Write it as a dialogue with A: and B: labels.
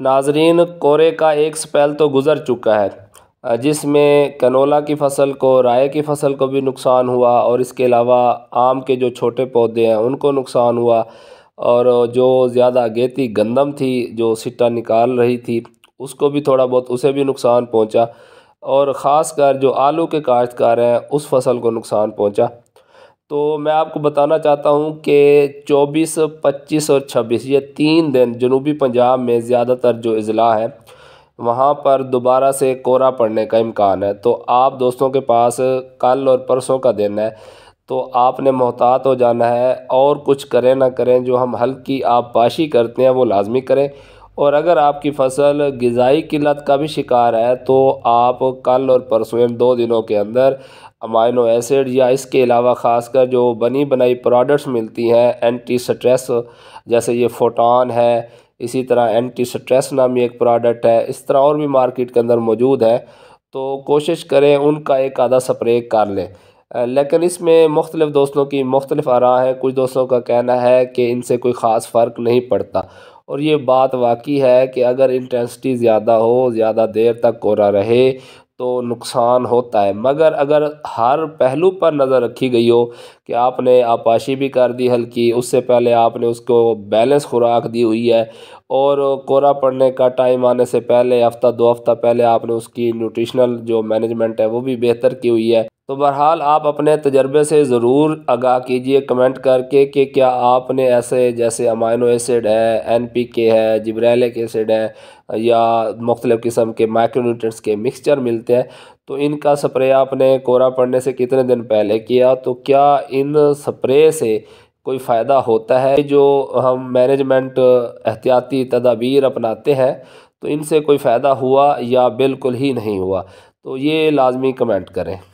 A: नाजरीन कोरे का एक स्पेल तो गुज़र चुका है जिसमें कैनोला की फसल को राय की फसल को भी नुकसान हुआ और इसके अलावा आम के जो छोटे पौधे हैं उनको नुकसान हुआ और जो ज़्यादा गेती गंदम थी जो सिट्टा निकाल रही थी उसको भी थोड़ा बहुत उसे भी नुकसान पहुंचा और ख़ास कर जो आलू के काश्तकार हैं उस फसल को नुकसान पहुंचा तो मैं आपको बताना चाहता हूँ कि चौबीस पच्चीस और छब्बीस ये तीन दिन जनूबी पंजाब में ज़्यादातर जो अज़ला है वहाँ पर दोबारा से कोरा पड़ने का इम्कान है तो आप दोस्तों के पास कल और परसों का दिन है तो आपने मोहतात हो जाना है और कुछ करें ना करें जो हम हल्की आबपाशी करते हैं वो लाजमी करें और अगर आपकी फसल गज़ाई किल्लत का भी शिकार है तो आप कल और परसों इन दो दिनों के अंदर अमाइनो एसिड या इसके अलावा ख़ासकर जो बनी बनाई प्रोडक्ट्स मिलती हैं एंटी स्ट्रेस जैसे ये फोटान है इसी तरह एंटी स्ट्रेस नामी एक प्रोडक्ट है इस तरह और भी मार्केट के अंदर मौजूद है तो कोशिश करें उनका एक आधा स्प्रे कर लें लेकिन इसमें मुख्तलिफ़ दोस्तों की मुख्तलिफ आरा है कुछ दोस्तों का कहना है कि इनसे कोई ख़ास फ़र्क नहीं पड़ता और ये बात वाकई है कि अगर इंटेंसिटी ज़्यादा हो ज़्यादा देर तक कोहरा रहे तो नुकसान होता है मगर अगर हर पहलू पर नज़र रखी गई हो कि आपने आपाशी भी कर दी हल्की उससे पहले आपने उसको बैलेंस खुराक दी हुई है और कोरा पड़ने का टाइम आने से पहले हफ़्ता दो हफ़्ता पहले आपने उसकी न्यूट्रिशनल जो मैनेजमेंट है वो भी बेहतर की हुई है तो बहरहाल आप अपने तजर्बे से ज़रूर आगाह कीजिए कमेंट करके कि क्या आपने ऐसे जैसे अमाइनो एसिड है एन पी के है जिब्रैलिक एसिड है या मुख्तलिफ़ किस्म के माइक्रोन्यूट्रंट्स के मिक्सचर मिलते हैं तो इनका स्प्रे आपने कोरा पड़ने से कितने दिन पहले किया तो क्या इन स्प्रे से कोई फ़ायदा होता है जो हम मैनेजमेंट एहतियाती तदाबीर अपनाते हैं तो इनसे कोई फ़ायदा हुआ या बिल्कुल ही नहीं हुआ तो ये लाजमी कमेंट करें